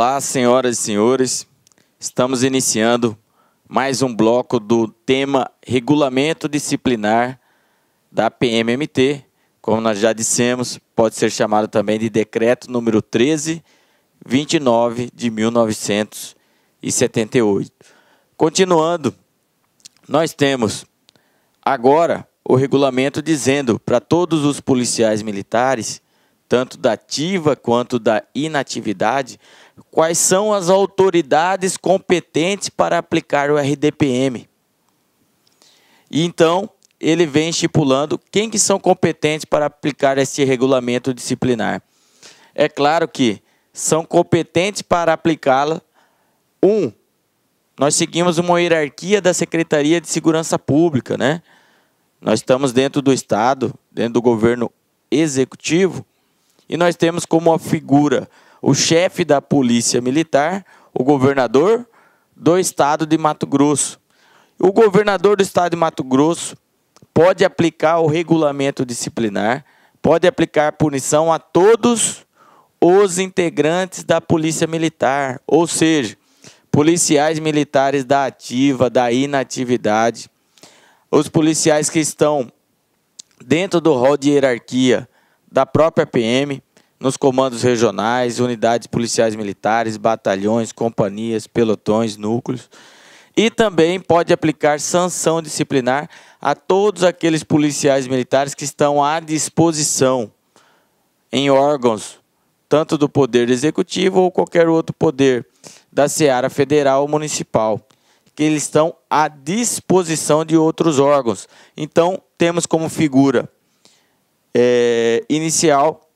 Olá, senhoras e senhores. Estamos iniciando mais um bloco do tema Regulamento Disciplinar da PMMT. Como nós já dissemos, pode ser chamado também de Decreto número 1329 de 1978. Continuando, nós temos agora o regulamento dizendo para todos os policiais militares, tanto da ativa quanto da inatividade, quais são as autoridades competentes para aplicar o RDPM. E então, ele vem estipulando quem que são competentes para aplicar esse regulamento disciplinar. É claro que são competentes para aplicá-la. Um, nós seguimos uma hierarquia da Secretaria de Segurança Pública, né? Nós estamos dentro do Estado, dentro do governo executivo, e nós temos como a figura o chefe da Polícia Militar, o governador do estado de Mato Grosso. O governador do estado de Mato Grosso pode aplicar o regulamento disciplinar, pode aplicar punição a todos os integrantes da Polícia Militar, ou seja, policiais militares da ativa, da inatividade, os policiais que estão dentro do rol de hierarquia da própria PM, nos comandos regionais, unidades policiais militares, batalhões, companhias, pelotões, núcleos. E também pode aplicar sanção disciplinar a todos aqueles policiais militares que estão à disposição em órgãos, tanto do Poder Executivo ou qualquer outro poder, da Seara Federal ou Municipal, que eles estão à disposição de outros órgãos. Então, temos como figura é, inicial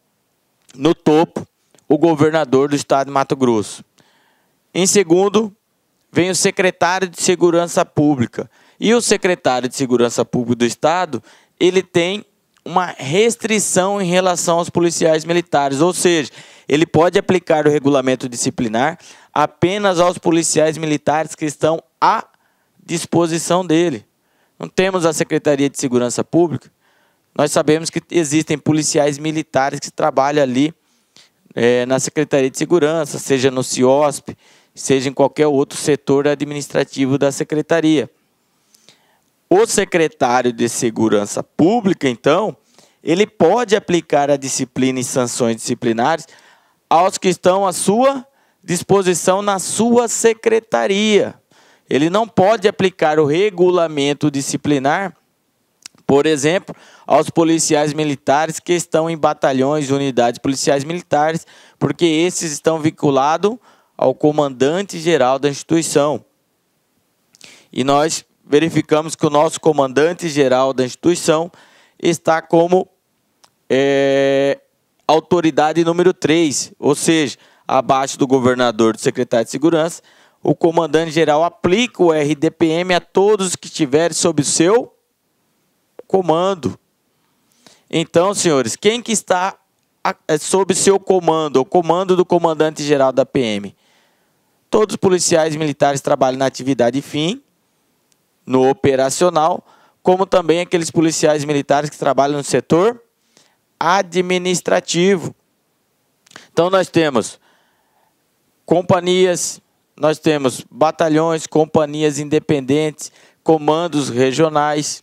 no topo, o governador do estado de Mato Grosso. Em segundo, vem o secretário de Segurança Pública. E o secretário de Segurança Pública do estado, ele tem uma restrição em relação aos policiais militares, ou seja, ele pode aplicar o regulamento disciplinar apenas aos policiais militares que estão à disposição dele. Não temos a Secretaria de Segurança Pública nós sabemos que existem policiais militares que trabalham ali é, na Secretaria de Segurança, seja no CIOSP, seja em qualquer outro setor administrativo da Secretaria. O secretário de Segurança Pública, então, ele pode aplicar a disciplina e sanções disciplinares aos que estão à sua disposição na sua secretaria. Ele não pode aplicar o regulamento disciplinar por exemplo, aos policiais militares que estão em batalhões unidades policiais militares, porque esses estão vinculados ao comandante-geral da instituição. E nós verificamos que o nosso comandante-geral da instituição está como é, autoridade número 3, ou seja, abaixo do governador, do secretário de segurança, o comandante-geral aplica o RDPM a todos que estiverem sob seu comando. Então, senhores, quem que está é, sob seu comando, o comando do comandante-geral da PM? Todos os policiais militares trabalham na atividade fim, no operacional, como também aqueles policiais militares que trabalham no setor administrativo. Então nós temos companhias, nós temos batalhões, companhias independentes, comandos regionais,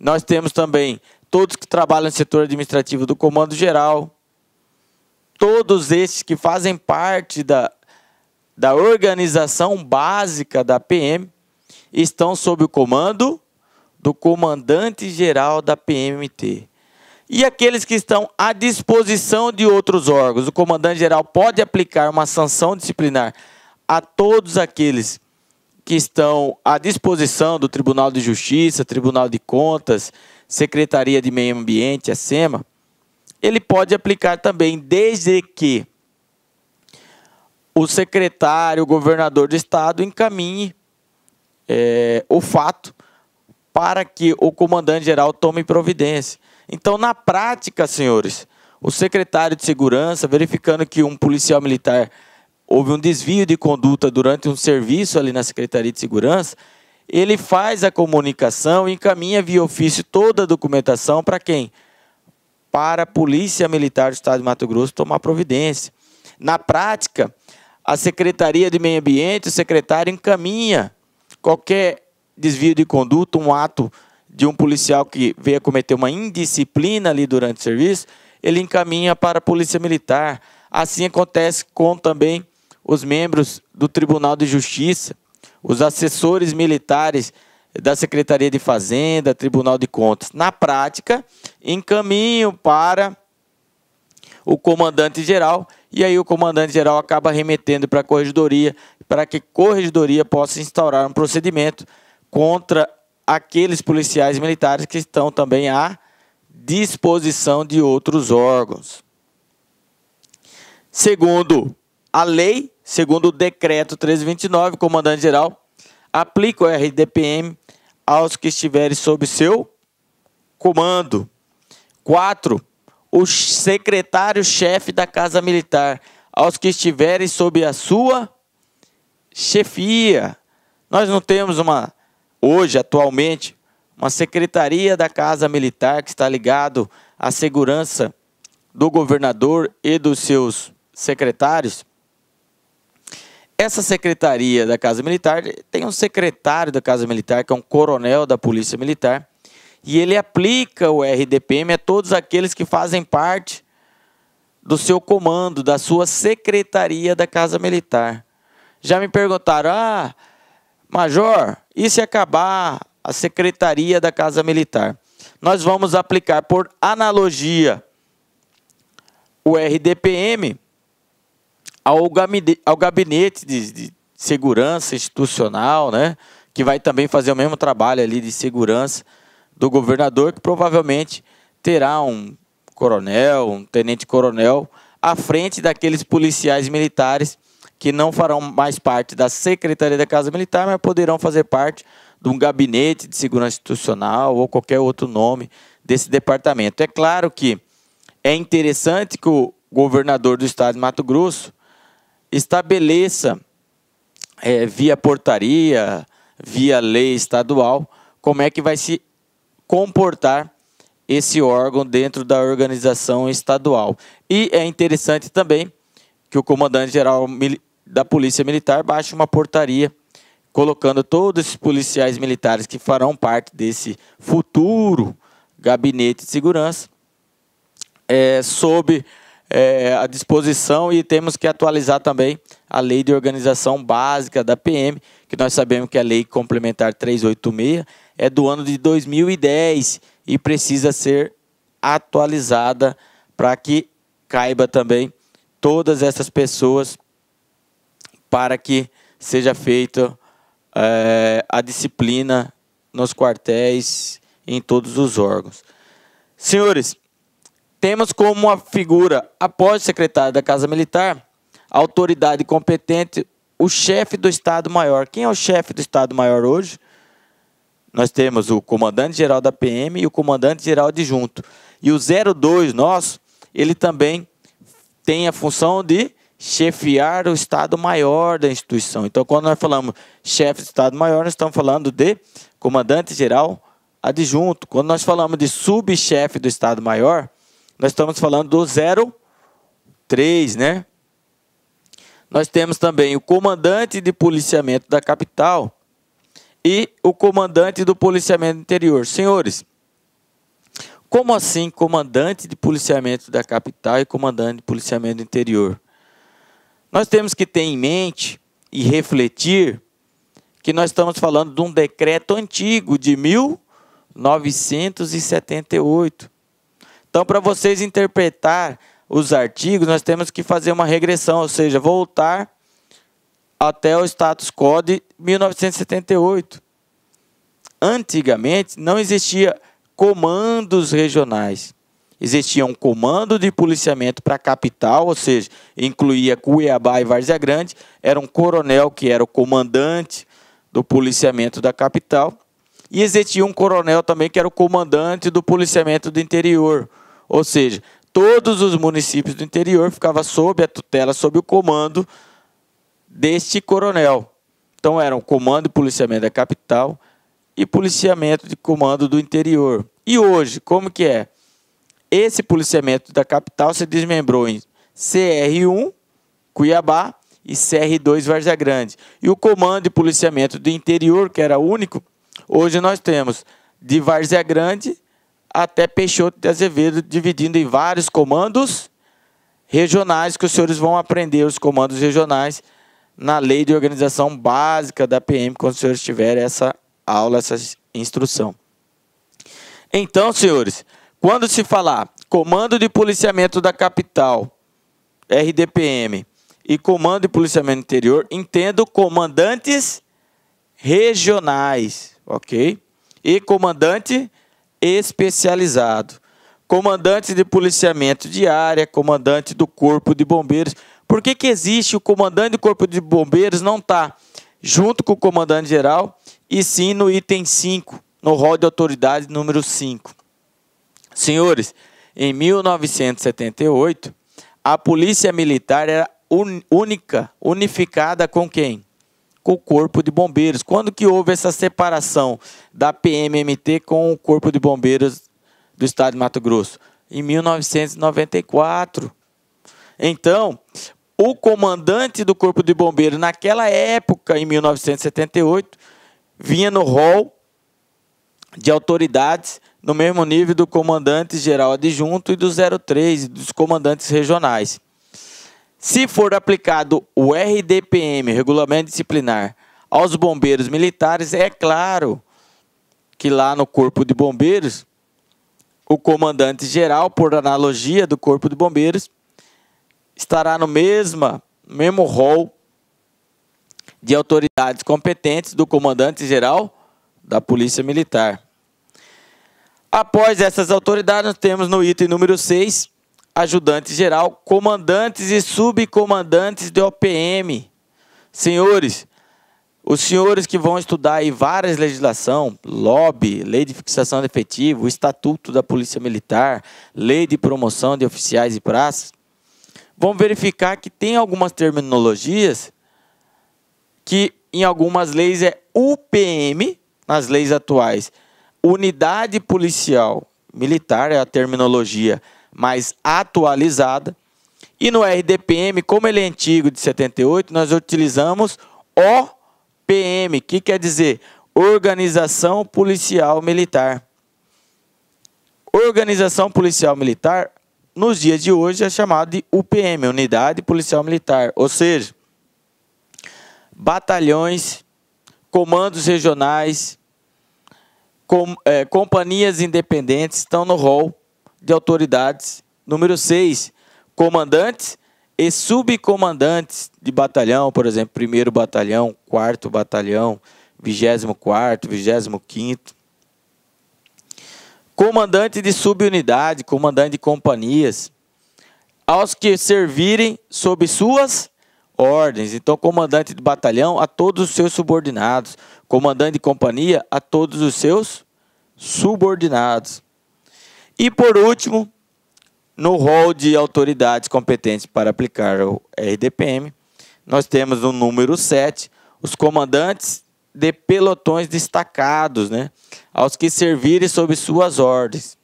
nós temos também todos que trabalham no setor administrativo do Comando Geral, todos esses que fazem parte da, da organização básica da PM estão sob o comando do comandante-geral da PMT. E aqueles que estão à disposição de outros órgãos, o comandante-geral pode aplicar uma sanção disciplinar a todos aqueles que estão à disposição do Tribunal de Justiça, Tribunal de Contas, Secretaria de Meio Ambiente, a SEMA, ele pode aplicar também, desde que o secretário, o governador do estado encaminhe é, o fato para que o comandante-geral tome providência. Então, na prática, senhores, o secretário de segurança, verificando que um policial militar houve um desvio de conduta durante um serviço ali na Secretaria de Segurança, ele faz a comunicação e encaminha via ofício toda a documentação para quem? Para a Polícia Militar do Estado de Mato Grosso tomar providência. Na prática, a Secretaria de Meio Ambiente, o secretário encaminha qualquer desvio de conduta, um ato de um policial que veio cometer uma indisciplina ali durante o serviço, ele encaminha para a Polícia Militar. Assim acontece com também os membros do Tribunal de Justiça, os assessores militares da Secretaria de Fazenda, Tribunal de Contas. Na prática, encaminham para o comandante-geral e aí o comandante-geral acaba remetendo para a corregedoria para que a corregedoria possa instaurar um procedimento contra aqueles policiais militares que estão também à disposição de outros órgãos. Segundo a lei segundo o decreto 1329, comandante-geral, aplica o RDPM aos que estiverem sob seu comando. 4. O secretário-chefe da Casa Militar, aos que estiverem sob a sua chefia. Nós não temos uma, hoje, atualmente, uma secretaria da Casa Militar que está ligado à segurança do governador e dos seus secretários. Essa secretaria da Casa Militar tem um secretário da Casa Militar, que é um coronel da Polícia Militar, e ele aplica o RDPM a todos aqueles que fazem parte do seu comando, da sua secretaria da Casa Militar. Já me perguntaram: ah, Major, e se acabar a secretaria da Casa Militar? Nós vamos aplicar por analogia o RDPM ao gabinete, ao gabinete de, de segurança institucional, né? Que vai também fazer o mesmo trabalho ali de segurança do governador, que provavelmente terá um coronel, um tenente-coronel à frente daqueles policiais militares que não farão mais parte da Secretaria da Casa Militar, mas poderão fazer parte de um gabinete de segurança institucional ou qualquer outro nome desse departamento. É claro que é interessante que o governador do estado de Mato Grosso estabeleça é, via portaria, via lei estadual, como é que vai se comportar esse órgão dentro da organização estadual. E é interessante também que o comandante-geral da Polícia Militar baixe uma portaria colocando todos os policiais militares que farão parte desse futuro gabinete de segurança é, sob é, à disposição e temos que atualizar também a lei de organização básica da PM, que nós sabemos que é a lei complementar 386 é do ano de 2010 e precisa ser atualizada para que caiba também todas essas pessoas para que seja feita é, a disciplina nos quartéis em todos os órgãos. Senhores, temos como a figura, após secretário da Casa Militar, autoridade competente, o chefe do Estado-Maior. Quem é o chefe do Estado-Maior hoje? Nós temos o comandante-geral da PM e o comandante-geral adjunto. E o 02 nosso, ele também tem a função de chefiar o Estado-Maior da instituição. Então, quando nós falamos chefe do Estado-Maior, nós estamos falando de comandante-geral adjunto. Quando nós falamos de subchefe do Estado-Maior, nós estamos falando do 03, né? Nós temos também o comandante de policiamento da capital e o comandante do policiamento interior. Senhores, como assim comandante de policiamento da capital e comandante de policiamento interior? Nós temos que ter em mente e refletir que nós estamos falando de um decreto antigo de 1978. Então, para vocês interpretar os artigos, nós temos que fazer uma regressão, ou seja, voltar até o status quo de 1978. Antigamente não existia comandos regionais. Existia um comando de policiamento para a capital, ou seja, incluía Cuiabá e Várzea Grande, era um coronel que era o comandante do policiamento da capital, e existia um coronel também que era o comandante do policiamento do interior, ou seja, todos os municípios do interior ficavam sob a tutela, sob o comando deste coronel. Então eram comando e policiamento da capital e policiamento de comando do interior. E hoje, como que é? Esse policiamento da capital se desmembrou em CR1 Cuiabá e CR2 Varzea Grande. E o comando e policiamento do interior, que era único, hoje nós temos de Varzea Grande até Peixoto de Azevedo, dividindo em vários comandos regionais, que os senhores vão aprender os comandos regionais na lei de organização básica da PM, quando os senhores tiverem essa aula, essa instrução. Então, senhores, quando se falar Comando de Policiamento da Capital, RDPM, e Comando de Policiamento Interior, entendo comandantes regionais, ok? E comandante especializado, comandante de policiamento de área, comandante do corpo de bombeiros. Por que, que existe o comandante do corpo de bombeiros não está junto com o comandante geral e sim no item 5, no rol de autoridade número 5? Senhores, em 1978, a polícia militar era única, unificada com quem? com o Corpo de Bombeiros. Quando que houve essa separação da PMMT com o Corpo de Bombeiros do Estado de Mato Grosso? Em 1994. Então, o comandante do Corpo de Bombeiros naquela época, em 1978, vinha no rol de autoridades no mesmo nível do comandante geral adjunto e do 03 dos comandantes regionais. Se for aplicado o RDPM, Regulamento Disciplinar, aos bombeiros militares, é claro que lá no Corpo de Bombeiros, o comandante geral, por analogia do Corpo de Bombeiros, estará no mesma, mesmo rol de autoridades competentes do comandante geral da Polícia Militar. Após essas autoridades, nós temos no item número 6 ajudante geral, comandantes e subcomandantes de OPM. Senhores, os senhores que vão estudar aí várias legislação, lobby, lei de fixação de efetivo, estatuto da Polícia Militar, lei de promoção de oficiais e praças, vão verificar que tem algumas terminologias que em algumas leis é UPM, nas leis atuais, unidade policial militar é a terminologia mais atualizada. E no RDPM, como ele é antigo de 78, nós utilizamos OPM, que quer dizer Organização Policial Militar. Organização Policial Militar, nos dias de hoje, é chamada de UPM, Unidade Policial Militar, ou seja, batalhões, comandos regionais, com, é, companhias independentes estão no rol de autoridades. Número 6, comandantes e subcomandantes de batalhão, por exemplo, primeiro batalhão, quarto batalhão, 24º, 25º. Comandante de subunidade, comandante de companhias, aos que servirem sob suas ordens. Então, comandante de batalhão a todos os seus subordinados, comandante de companhia a todos os seus subordinados. E por último, no rol de autoridades competentes para aplicar o RDPM, nós temos o número 7, os comandantes de pelotões destacados, né, aos que servirem sob suas ordens.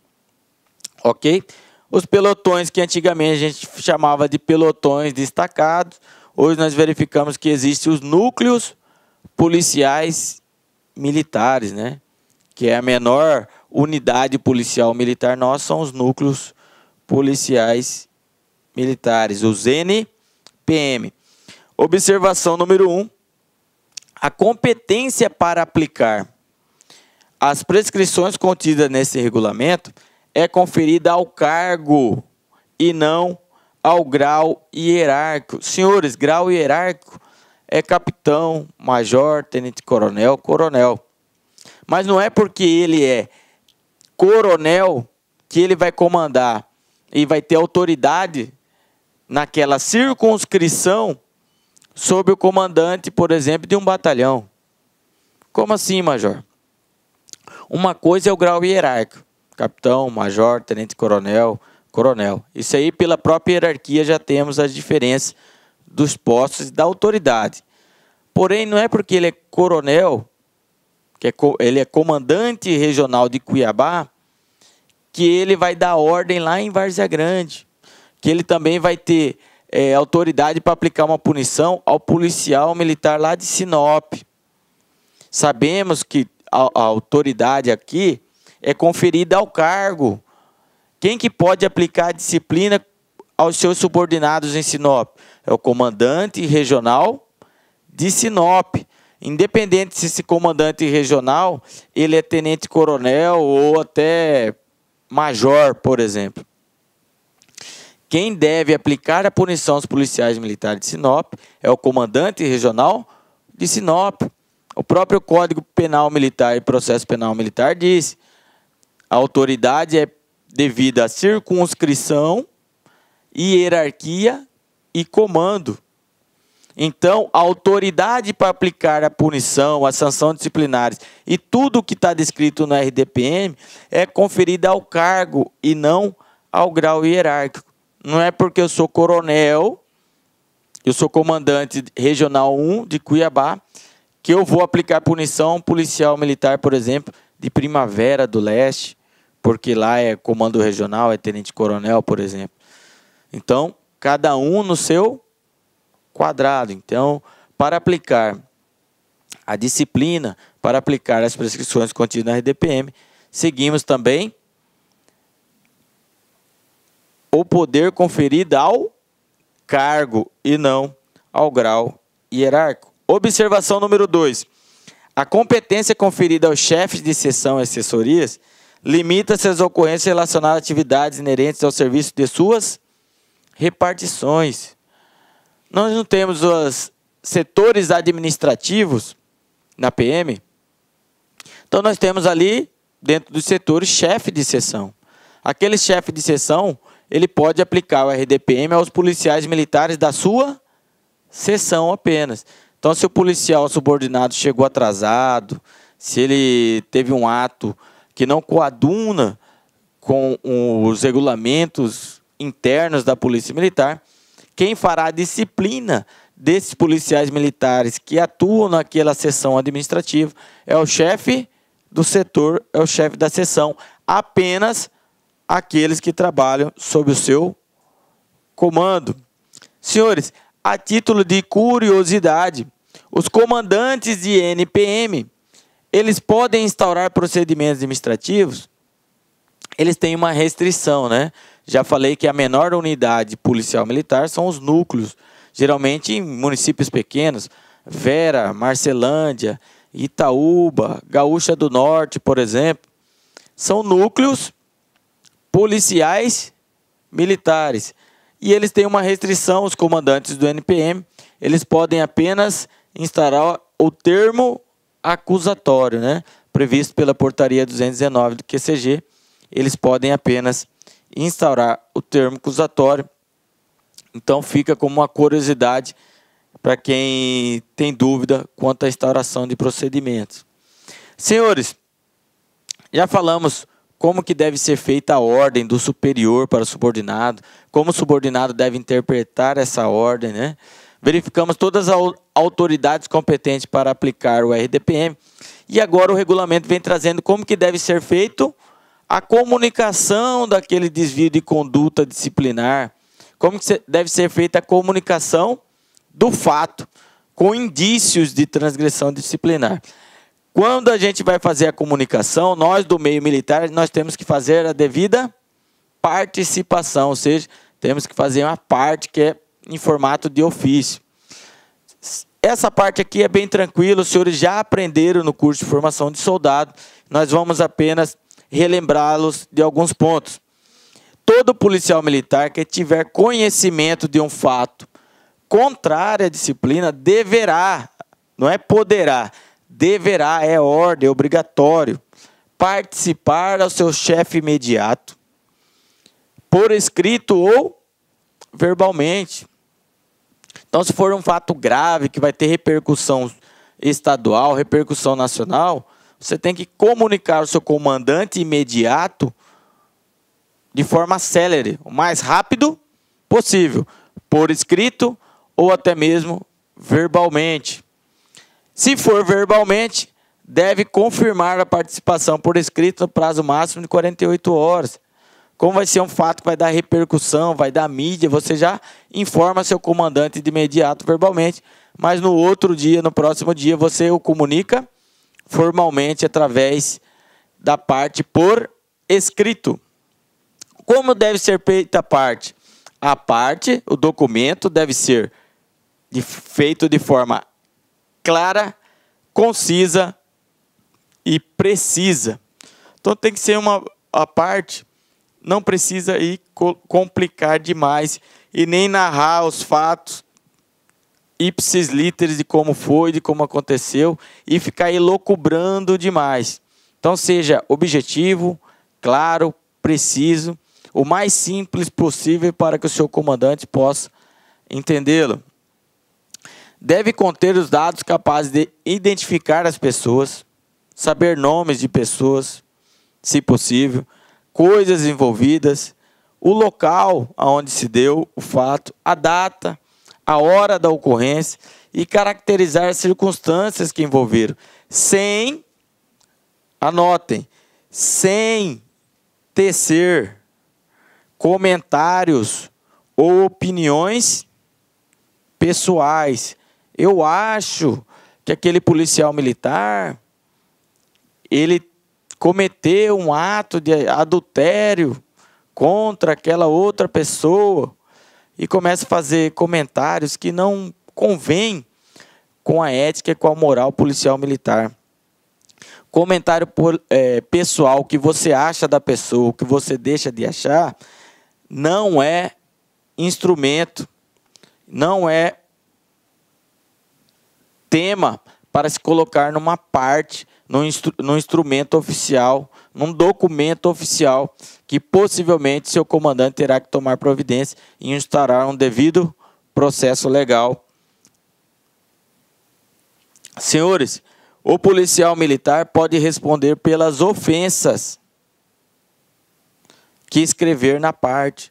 OK? Os pelotões que antigamente a gente chamava de pelotões destacados, hoje nós verificamos que existem os núcleos policiais militares, né? Que é a menor unidade policial militar nossa são os núcleos policiais militares, os NPM. Observação número 1. Um, a competência para aplicar as prescrições contidas nesse regulamento é conferida ao cargo e não ao grau hierárquico. Senhores, grau hierárquico é capitão, major, tenente-coronel, coronel. Mas não é porque ele é coronel que ele vai comandar e vai ter autoridade naquela circunscrição sobre o comandante, por exemplo, de um batalhão. Como assim, major? Uma coisa é o grau hierárquico, capitão, major, tenente coronel, coronel. Isso aí pela própria hierarquia já temos as diferenças dos postos e da autoridade. Porém, não é porque ele é coronel que é, ele é comandante regional de Cuiabá, que ele vai dar ordem lá em Várzea Grande, que ele também vai ter é, autoridade para aplicar uma punição ao policial militar lá de Sinop. Sabemos que a, a autoridade aqui é conferida ao cargo. Quem que pode aplicar a disciplina aos seus subordinados em Sinop? É o comandante regional de Sinop. Independente se esse comandante regional ele é tenente coronel ou até major, por exemplo. Quem deve aplicar a punição aos policiais militares de Sinop é o comandante regional de Sinop. O próprio Código Penal Militar e Processo Penal Militar diz: a autoridade é devida à circunscrição, hierarquia e comando. Então, a autoridade para aplicar a punição, a sanção disciplinares e tudo o que está descrito no RDPM é conferida ao cargo e não ao grau hierárquico. Não é porque eu sou coronel, eu sou comandante regional 1 de Cuiabá, que eu vou aplicar punição policial militar, por exemplo, de Primavera do Leste, porque lá é comando regional, é tenente coronel, por exemplo. Então, cada um no seu quadrado. Então, para aplicar a disciplina, para aplicar as prescrições contidas na RDPM, seguimos também o poder conferido ao cargo e não ao grau hierárquico. Observação número 2. A competência conferida aos chefes de sessão e assessorias limita-se às ocorrências relacionadas a atividades inerentes ao serviço de suas repartições nós não temos os setores administrativos na PM. Então nós temos ali dentro dos setores chefe de sessão. Aquele chefe de sessão ele pode aplicar o RDPM aos policiais militares da sua sessão apenas. Então se o policial subordinado chegou atrasado, se ele teve um ato que não coaduna com os regulamentos internos da Polícia Militar, quem fará a disciplina desses policiais militares que atuam naquela seção administrativa é o chefe do setor, é o chefe da seção, apenas aqueles que trabalham sob o seu comando. Senhores, a título de curiosidade, os comandantes de NPM, eles podem instaurar procedimentos administrativos? Eles têm uma restrição, né? Já falei que a menor unidade policial militar são os núcleos, geralmente em municípios pequenos, Vera, Marcelândia, Itaúba, Gaúcha do Norte, por exemplo, são núcleos policiais militares. E eles têm uma restrição, os comandantes do NPM, eles podem apenas instalar o termo acusatório, né? Previsto pela portaria 219 do QCG, eles podem apenas instaurar o termo acusatório. Então fica como uma curiosidade para quem tem dúvida quanto à instauração de procedimentos. Senhores, já falamos como que deve ser feita a ordem do superior para o subordinado, como o subordinado deve interpretar essa ordem, né? Verificamos todas as autoridades competentes para aplicar o RDPM e agora o regulamento vem trazendo como que deve ser feito a comunicação daquele desvio de conduta disciplinar, como deve ser feita a comunicação do fato com indícios de transgressão disciplinar. Quando a gente vai fazer a comunicação, nós do meio militar, nós temos que fazer a devida participação, ou seja, temos que fazer uma parte que é em formato de ofício. Essa parte aqui é bem tranquila, os senhores já aprenderam no curso de formação de soldado. Nós vamos apenas relembrá-los de alguns pontos. Todo policial militar que tiver conhecimento de um fato contrário à disciplina deverá, não é poderá, deverá, é ordem, é obrigatório, participar ao seu chefe imediato, por escrito ou verbalmente. Então, se for um fato grave que vai ter repercussão estadual, repercussão nacional, você tem que comunicar o seu comandante imediato de forma célere, o mais rápido possível, por escrito ou até mesmo verbalmente. Se for verbalmente, deve confirmar a participação por escrito no prazo máximo de 48 horas. Como vai ser um fato que vai dar repercussão, vai dar mídia, você já informa seu comandante de imediato verbalmente, mas no outro dia, no próximo dia, você o comunica formalmente através da parte por escrito. Como deve ser feita a parte? A parte, o documento, deve ser de, feito de forma clara, concisa e precisa. Então tem que ser uma a parte, não precisa ir complicar demais e nem narrar os fatos ipsis literis de como foi, de como aconteceu e ficar elocubrando demais. Então seja objetivo, claro, preciso, o mais simples possível para que o seu comandante possa entendê-lo. Deve conter os dados capazes de identificar as pessoas, saber nomes de pessoas, se possível, coisas envolvidas, o local aonde se deu o fato, a data, a hora da ocorrência e caracterizar as circunstâncias que envolveram, sem, anotem, sem tecer comentários ou opiniões pessoais. Eu acho que aquele policial militar ele cometeu um ato de adultério contra aquela outra pessoa e começa a fazer comentários que não convêm com a ética e com a moral policial militar. Comentário por, é, pessoal que você acha da pessoa, que você deixa de achar, não é instrumento, não é tema para se colocar numa parte, num, instru num instrumento oficial num documento oficial que possivelmente seu comandante terá que tomar providência e instaurar um devido processo legal. Senhores, o policial militar pode responder pelas ofensas que escrever na parte.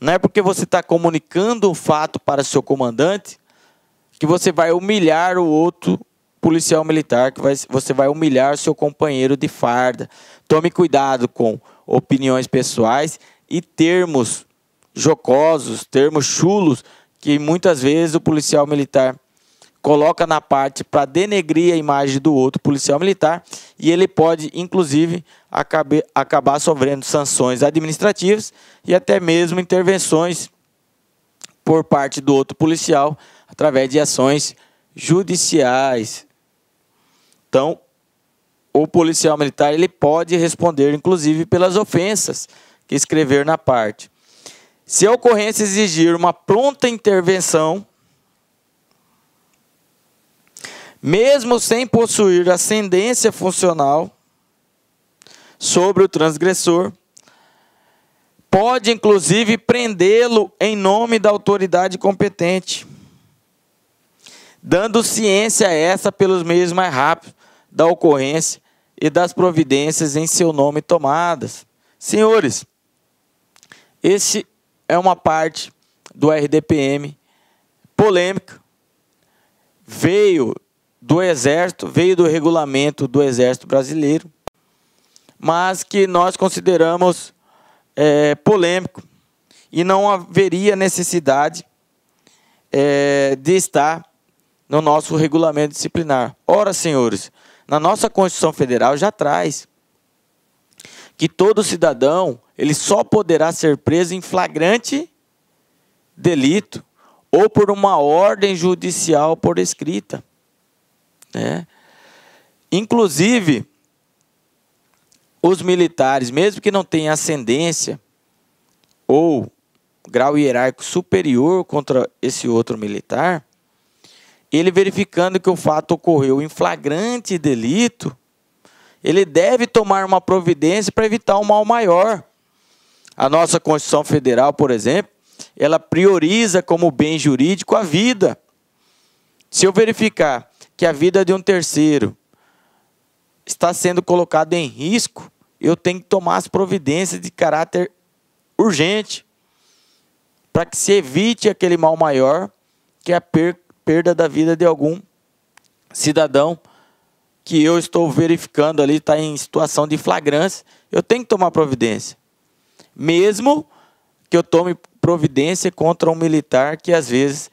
Não é porque você está comunicando um fato para seu comandante que você vai humilhar o outro policial militar, que vai, você vai humilhar seu companheiro de farda. Tome cuidado com opiniões pessoais e termos jocosos, termos chulos que muitas vezes o policial militar coloca na parte para denegrir a imagem do outro policial militar e ele pode, inclusive, acabe, acabar sofrendo sanções administrativas e até mesmo intervenções por parte do outro policial através de ações judiciais. Então, o policial militar ele pode responder, inclusive, pelas ofensas que escrever na parte. Se a ocorrência exigir uma pronta intervenção, mesmo sem possuir ascendência funcional sobre o transgressor, pode inclusive prendê-lo em nome da autoridade competente, dando ciência a essa pelos meios mais rápidos da ocorrência e das providências em seu nome tomadas. Senhores, esse é uma parte do RDPM polêmica. Veio do Exército, veio do regulamento do Exército Brasileiro, mas que nós consideramos é, polêmico e não haveria necessidade é, de estar no nosso regulamento disciplinar. Ora, senhores, na nossa Constituição Federal já traz que todo cidadão ele só poderá ser preso em flagrante delito ou por uma ordem judicial por escrita. Né? Inclusive, os militares, mesmo que não tenham ascendência ou grau hierárquico superior contra esse outro militar, ele verificando que o fato ocorreu em flagrante delito, ele deve tomar uma providência para evitar um mal maior. A nossa Constituição Federal, por exemplo, ela prioriza como bem jurídico a vida. Se eu verificar que a vida de um terceiro está sendo colocada em risco, eu tenho que tomar as providências de caráter urgente para que se evite aquele mal maior, que é a perda perda da vida de algum cidadão que eu estou verificando ali está em situação de flagrância, eu tenho que tomar providência. Mesmo que eu tome providência contra um militar que às vezes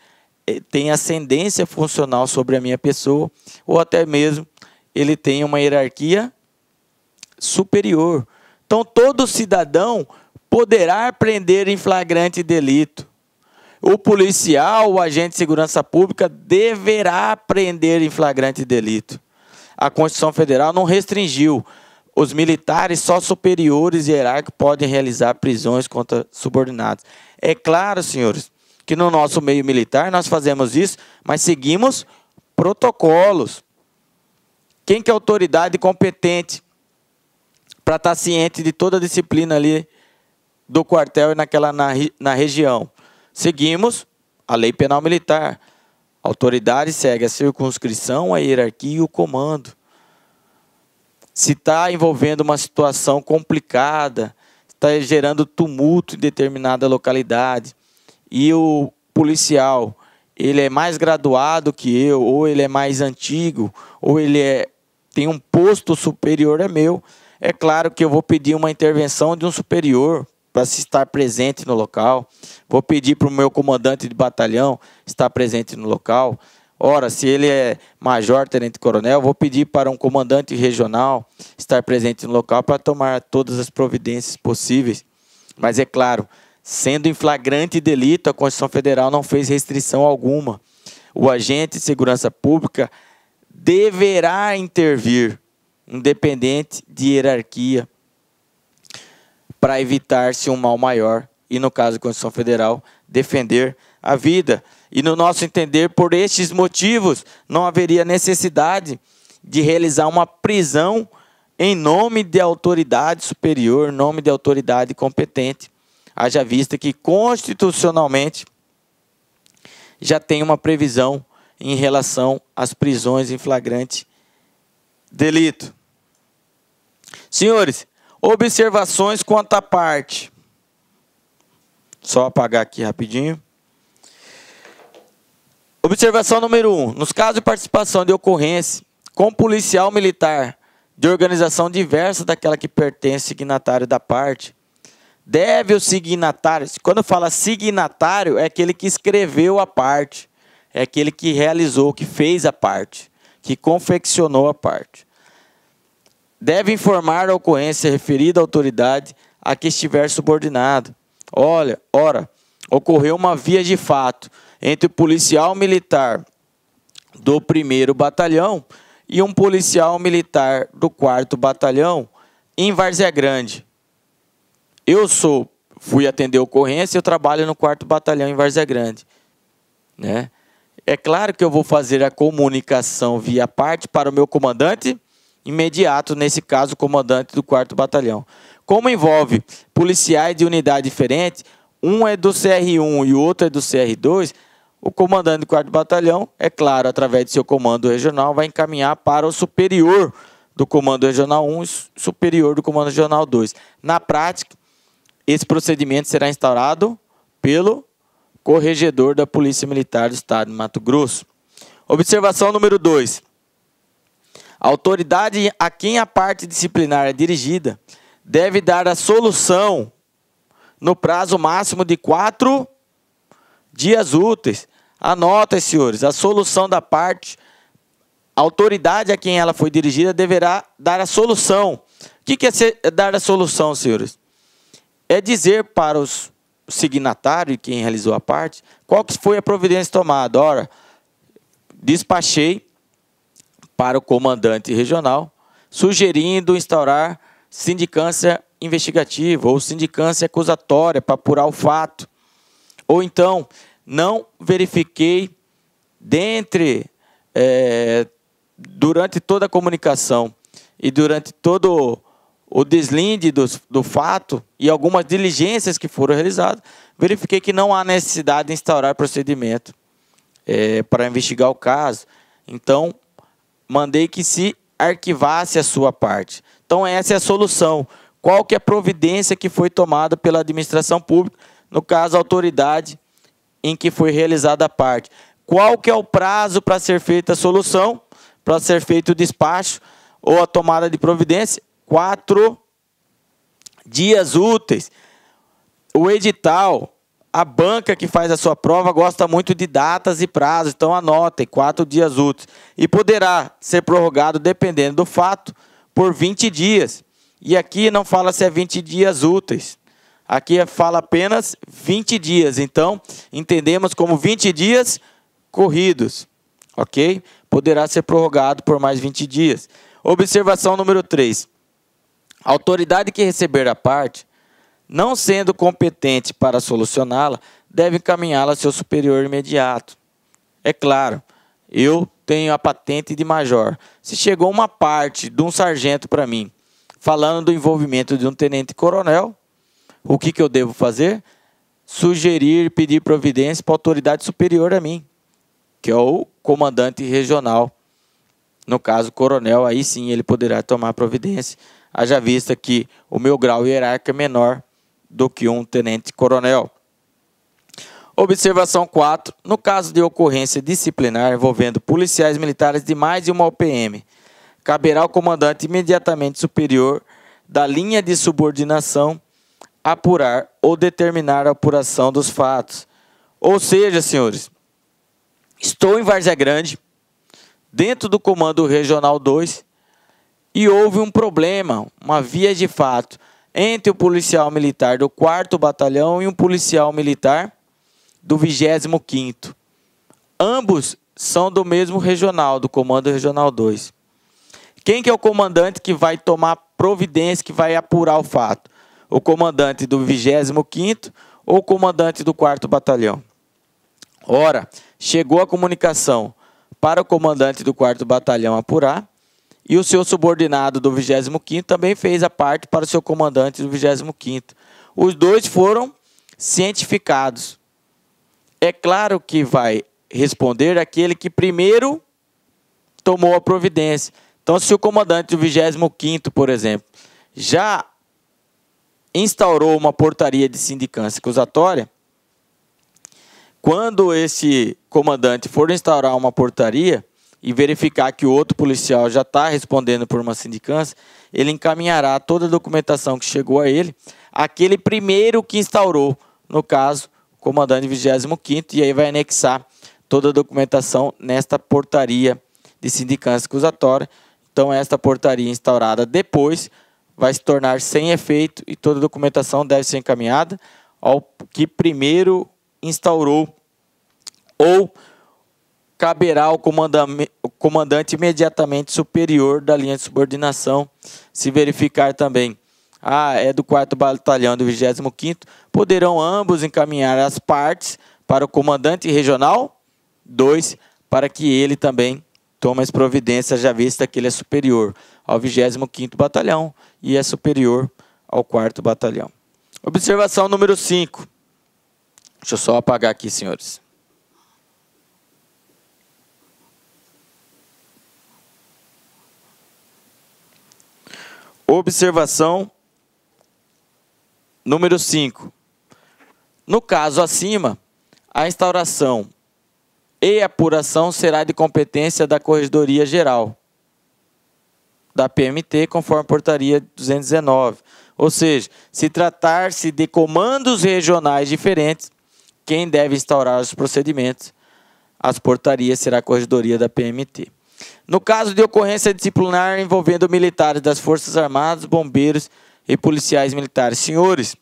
eh, tem ascendência funcional sobre a minha pessoa, ou até mesmo ele tem uma hierarquia superior. Então, todo cidadão poderá prender em flagrante delito o policial, o agente de segurança pública deverá prender em flagrante delito. A Constituição Federal não restringiu. Os militares só superiores e hierárquicos podem realizar prisões contra subordinados. É claro, senhores, que no nosso meio militar nós fazemos isso, mas seguimos protocolos. Quem que é autoridade competente para estar ciente de toda a disciplina ali do quartel e naquela na, na região? Seguimos a lei penal militar. A autoridade segue a circunscrição, a hierarquia e o comando. Se está envolvendo uma situação complicada, está gerando tumulto em determinada localidade, e o policial ele é mais graduado que eu, ou ele é mais antigo, ou ele é, tem um posto superior a meu, é claro que eu vou pedir uma intervenção de um superior para se estar presente no local. Vou pedir para o meu comandante de batalhão estar presente no local. Ora, se ele é major, tenente coronel, vou pedir para um comandante regional estar presente no local para tomar todas as providências possíveis. Mas é claro, sendo em flagrante delito, a Constituição Federal não fez restrição alguma. O agente de segurança pública deverá intervir, independente de hierarquia, para evitar-se um mal maior e, no caso da Constituição Federal, defender a vida. E, no nosso entender, por estes motivos, não haveria necessidade de realizar uma prisão em nome de autoridade superior, nome de autoridade competente, haja vista que constitucionalmente já tem uma previsão em relação às prisões em flagrante delito. Senhores, Observações quanto à parte. Só apagar aqui rapidinho. Observação número 1. Um, nos casos de participação de ocorrência com policial militar de organização diversa daquela que pertence signatário da parte, deve o signatário, quando fala signatário, é aquele que escreveu a parte, é aquele que realizou, que fez a parte, que confeccionou a parte deve informar a ocorrência referida à autoridade a que estiver subordinado. Olha, ora, ocorreu uma via de fato entre o policial militar do 1 Batalhão e um policial militar do 4 Batalhão em Várzea Grande. Eu sou, fui atender ocorrência, eu trabalho no 4 Batalhão em Várzea Grande, né? É claro que eu vou fazer a comunicação via parte para o meu comandante imediato, nesse caso, comandante do 4 Batalhão. Como envolve policiais de unidade diferente, um é do CR1 e o outro é do CR2, o comandante do 4 Batalhão, é claro, através de seu comando regional, vai encaminhar para o superior do Comando Regional 1 e superior do Comando Regional 2. Na prática, esse procedimento será instaurado pelo corregedor da Polícia Militar do Estado de Mato Grosso. Observação número 2. A autoridade a quem a parte disciplinar é dirigida deve dar a solução no prazo máximo de quatro dias úteis. Anota, senhores, a solução da parte, a autoridade a quem ela foi dirigida deverá dar a solução. O que, é dar a solução, senhores? É dizer para os signatários, quem realizou a parte, qual que foi a providência tomada. Ora, despachei para o comandante regional, sugerindo instaurar sindicância investigativa ou sindicância acusatória para apurar o fato. Ou então, não verifiquei dentre é, durante toda a comunicação e durante todo o deslinde do, do fato e algumas diligências que foram realizadas, verifiquei que não há necessidade de instaurar procedimento é, para investigar o caso. Então, Mandei que se arquivasse a sua parte. Então essa é a solução. Qual que é a providência que foi tomada pela administração pública, no caso a autoridade em que foi realizada a parte? Qual que é o prazo para ser feita a solução, para ser feito o despacho ou a tomada de providência? Quatro dias úteis. O edital a banca que faz a sua prova gosta muito de datas e prazos, então anotem quatro dias úteis. E poderá ser prorrogado, dependendo do fato, por 20 dias. E aqui não fala se é 20 dias úteis. Aqui é, fala apenas 20 dias. Então, entendemos como 20 dias corridos. Ok? Poderá ser prorrogado por mais 20 dias. Observação número 3. A autoridade que receber a parte não sendo competente para solucioná-la, deve encaminhá-la a seu superior imediato. É claro, eu tenho a patente de major. Se chegou uma parte de um sargento para mim, falando do envolvimento de um tenente-coronel, o que, que eu devo fazer? Sugerir, pedir providência para a autoridade superior a mim, que é o comandante regional. No caso, coronel, aí sim ele poderá tomar providência, haja vista que o meu grau hierárquico é menor do que um tenente-coronel. Observação 4. No caso de ocorrência disciplinar envolvendo policiais militares de mais de uma OPM, caberá ao comandante imediatamente superior da linha de subordinação apurar ou determinar a apuração dos fatos. Ou seja, senhores, estou em Várzea Grande, dentro do Comando Regional 2, e houve um problema, uma via de fato entre o policial militar do 4 Batalhão e um policial militar do 25 Ambos são do mesmo regional, do Comando Regional 2. Quem que é o comandante que vai tomar providência, que vai apurar o fato? O comandante do 25 ou o comandante do 4 Batalhão? Ora, chegou a comunicação para o comandante do 4 Batalhão apurar, e o seu subordinado do 25º também fez a parte para o seu comandante do 25º. Os dois foram cientificados. É claro que vai responder aquele que primeiro tomou a providência. Então, se o comandante do 25º, por exemplo, já instaurou uma portaria de sindicância acusatória, quando esse comandante for instaurar uma portaria, e verificar que o outro policial já está respondendo por uma sindicância, ele encaminhará toda a documentação que chegou a ele, aquele primeiro que instaurou, no caso, o comandante 25 e aí vai anexar toda a documentação nesta portaria de sindicância acusatória. Então, esta portaria instaurada depois vai se tornar sem efeito e toda a documentação deve ser encaminhada ao que primeiro instaurou ou caberá ao comandante imediatamente superior da linha de subordinação se verificar também. Ah, é do 4 Batalhão do 25º, poderão ambos encaminhar as partes para o comandante regional 2, para que ele também tome as providências, já vista que ele é superior ao 25º Batalhão e é superior ao 4 Batalhão. Observação número 5. Deixa eu só apagar aqui, senhores. Observação número 5. No caso acima, a instauração e apuração será de competência da Corregedoria Geral da PMT, conforme portaria 219. Ou seja, se tratar-se de comandos regionais diferentes, quem deve instaurar os procedimentos, as portarias será a Corregedoria da PMT. No caso de ocorrência disciplinar envolvendo militares das Forças Armadas, bombeiros e policiais militares. Senhores,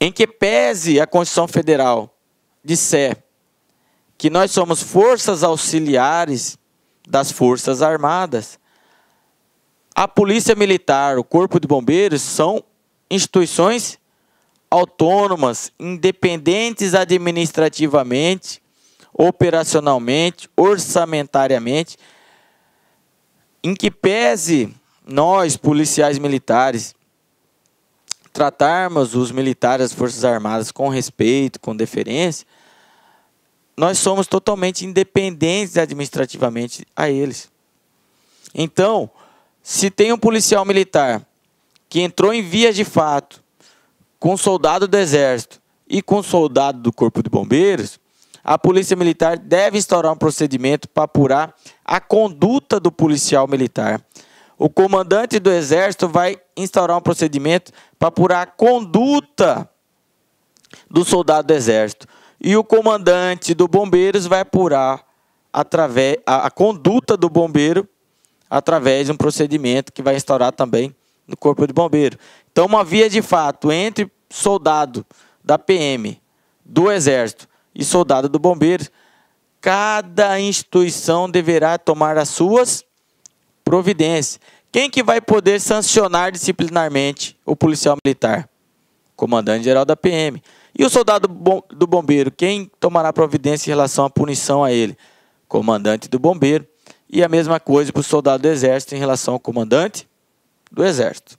em que pese a Constituição Federal disser que nós somos forças auxiliares das Forças Armadas, a Polícia Militar, o Corpo de Bombeiros são instituições autônomas, independentes administrativamente operacionalmente, orçamentariamente, em que pese nós, policiais militares, tratarmos os militares, as Forças Armadas com respeito, com deferência, nós somos totalmente independentes administrativamente a eles. Então, se tem um policial militar que entrou em vias de fato com soldado do Exército e com soldado do Corpo de Bombeiros, a Polícia Militar deve instaurar um procedimento para apurar a conduta do policial militar. O comandante do Exército vai instaurar um procedimento para apurar a conduta do soldado do Exército. E o comandante do Bombeiros vai apurar através, a, a conduta do bombeiro através de um procedimento que vai instaurar também no Corpo de Bombeiro. Então, uma via de fato entre soldado da PM, do Exército e soldado do bombeiro, cada instituição deverá tomar as suas providências. Quem que vai poder sancionar disciplinarmente o policial militar? Comandante-geral da PM. E o soldado do bombeiro, quem tomará providência em relação à punição a ele? Comandante do bombeiro. E a mesma coisa para o soldado do exército em relação ao comandante do exército.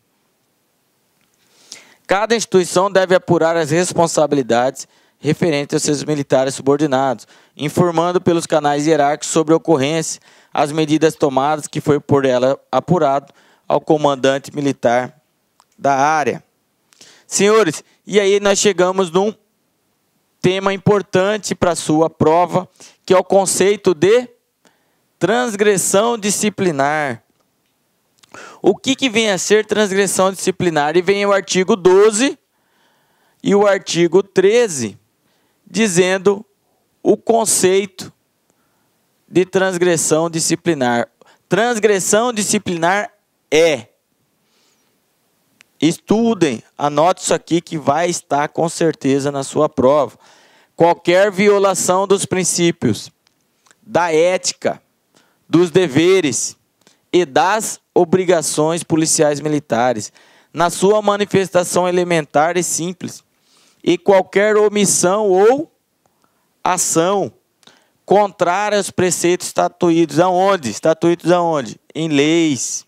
Cada instituição deve apurar as responsabilidades referente aos seus militares subordinados, informando pelos canais hierárquicos sobre a ocorrência, as medidas tomadas que foi por ela apurado ao comandante militar da área. Senhores, e aí nós chegamos num tema importante para sua prova, que é o conceito de transgressão disciplinar. O que, que vem a ser transgressão disciplinar? E vem o artigo 12 e o artigo 13 dizendo o conceito de transgressão disciplinar. Transgressão disciplinar é. Estudem, anote isso aqui que vai estar com certeza na sua prova. Qualquer violação dos princípios, da ética, dos deveres e das obrigações policiais militares, na sua manifestação elementar e simples, e qualquer omissão ou ação contrária aos preceitos estatuídos aonde? Estatuídos aonde? Em leis,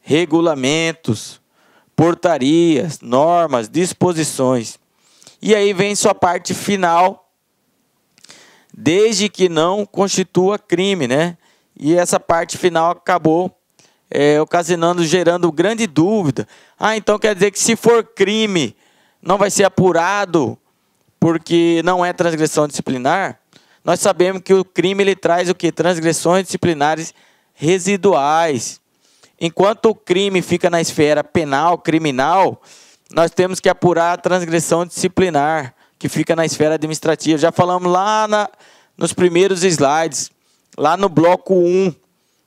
regulamentos, portarias, normas, disposições. E aí vem sua parte final, desde que não constitua crime, né? E essa parte final acabou é, ocasionando, gerando grande dúvida. Ah, então quer dizer que se for crime, não vai ser apurado porque não é transgressão disciplinar, nós sabemos que o crime ele traz o que? Transgressões disciplinares residuais. Enquanto o crime fica na esfera penal, criminal, nós temos que apurar a transgressão disciplinar, que fica na esfera administrativa. Já falamos lá na, nos primeiros slides, lá no bloco 1,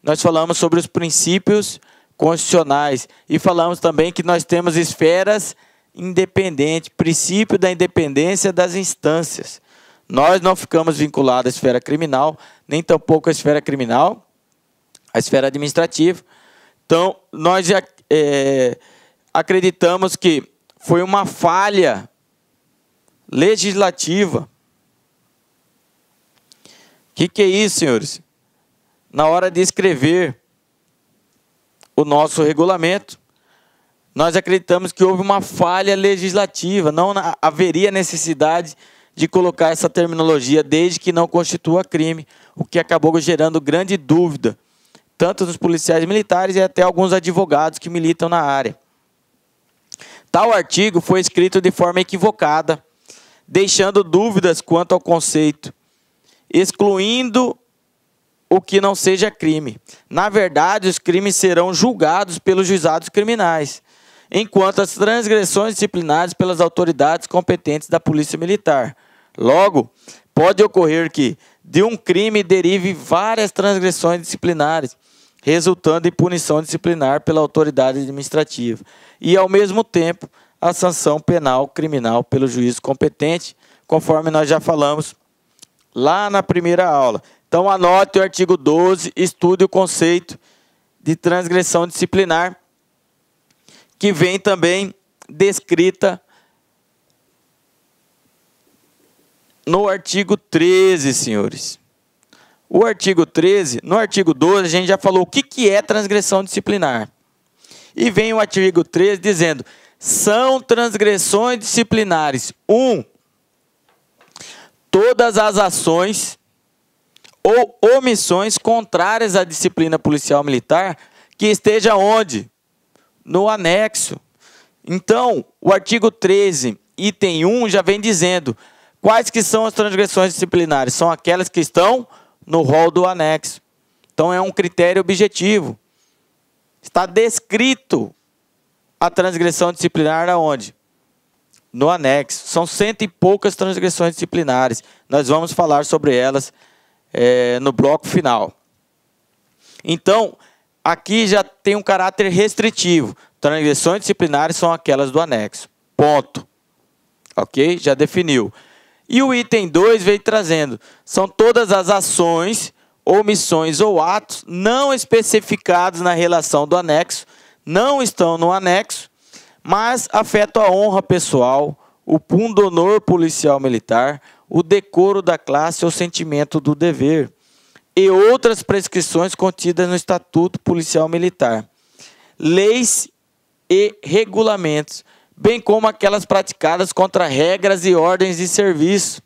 nós falamos sobre os princípios constitucionais e falamos também que nós temos esferas independente, princípio da independência das instâncias. Nós não ficamos vinculados à esfera criminal, nem tampouco à esfera criminal, à esfera administrativa. Então, nós é, acreditamos que foi uma falha legislativa. O que, que é isso, senhores? Na hora de escrever o nosso regulamento, nós acreditamos que houve uma falha legislativa, não haveria necessidade de colocar essa terminologia desde que não constitua crime, o que acabou gerando grande dúvida, tanto nos policiais militares e até alguns advogados que militam na área. Tal artigo foi escrito de forma equivocada, deixando dúvidas quanto ao conceito, excluindo o que não seja crime. Na verdade, os crimes serão julgados pelos juizados criminais enquanto as transgressões disciplinares pelas autoridades competentes da Polícia Militar. Logo, pode ocorrer que de um crime derive várias transgressões disciplinares, resultando em punição disciplinar pela autoridade administrativa e, ao mesmo tempo, a sanção penal criminal pelo juízo competente, conforme nós já falamos lá na primeira aula. Então, anote o artigo 12, estude o conceito de transgressão disciplinar que vem também descrita no artigo 13, senhores. O artigo 13, no artigo 12, a gente já falou o que, que é transgressão disciplinar. E vem o artigo 13 dizendo: são transgressões disciplinares. 1. Um, todas as ações ou omissões contrárias à disciplina policial militar que esteja onde? no anexo. Então, o artigo 13, item 1, já vem dizendo quais que são as transgressões disciplinares. São aquelas que estão no rol do anexo. Então, é um critério objetivo. Está descrito a transgressão disciplinar aonde? No anexo. São cento e poucas transgressões disciplinares. Nós vamos falar sobre elas é, no bloco final. Então, Aqui já tem um caráter restritivo. Transgressões então, disciplinares são aquelas do anexo. Ponto. Ok? Já definiu. E o item 2 veio trazendo: são todas as ações, omissões ou atos não especificados na relação do anexo, não estão no anexo, mas afetam a honra pessoal, o pundonor policial militar, o decoro da classe ou sentimento do dever e outras prescrições contidas no Estatuto Policial Militar, leis e regulamentos, bem como aquelas praticadas contra regras e ordens de serviço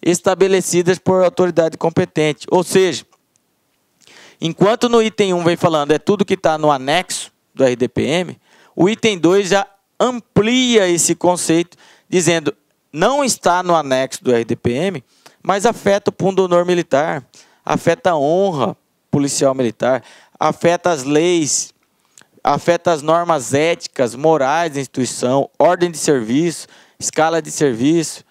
estabelecidas por autoridade competente. Ou seja, enquanto no item 1 vem falando é tudo que está no anexo do RDPM, o item 2 já amplia esse conceito, dizendo não está no anexo do RDPM, mas afeta o pundonor militar, afeta a honra policial militar, afeta as leis, afeta as normas éticas, morais da instituição, ordem de serviço, escala de serviço,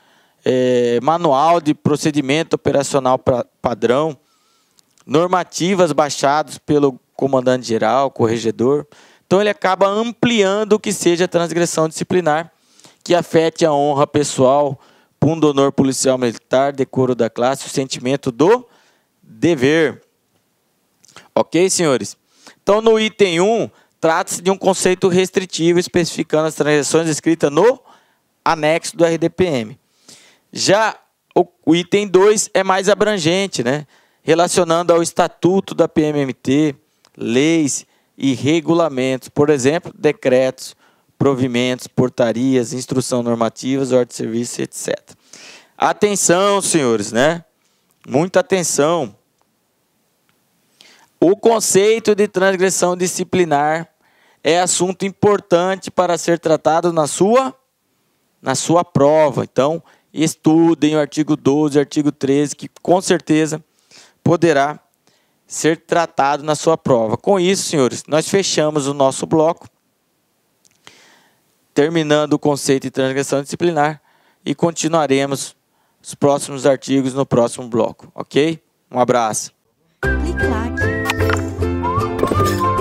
é, manual de procedimento operacional pra, padrão, normativas baixados pelo comandante-geral, corregedor. Então ele acaba ampliando o que seja transgressão disciplinar, que afete a honra pessoal, pundonor policial militar, decoro da classe, o sentimento do dever. Ok, senhores? Então, no item 1, trata-se de um conceito restritivo especificando as transações escritas no anexo do RDPM. Já o, item 2 é mais abrangente, né? relacionando ao estatuto da PMMT, leis e regulamentos, por exemplo, decretos, provimentos, portarias, instrução normativas, ordem de serviço, etc. Atenção, senhores, né? Muita atenção. O conceito de transgressão disciplinar é assunto importante para ser tratado na sua na sua prova. Então, estudem o artigo 12, artigo 13, que com certeza poderá ser tratado na sua prova. Com isso, senhores, nós fechamos o nosso bloco, terminando o conceito de transgressão disciplinar e continuaremos os próximos artigos no próximo bloco, ok? Um abraço. Clique lá. Thank you.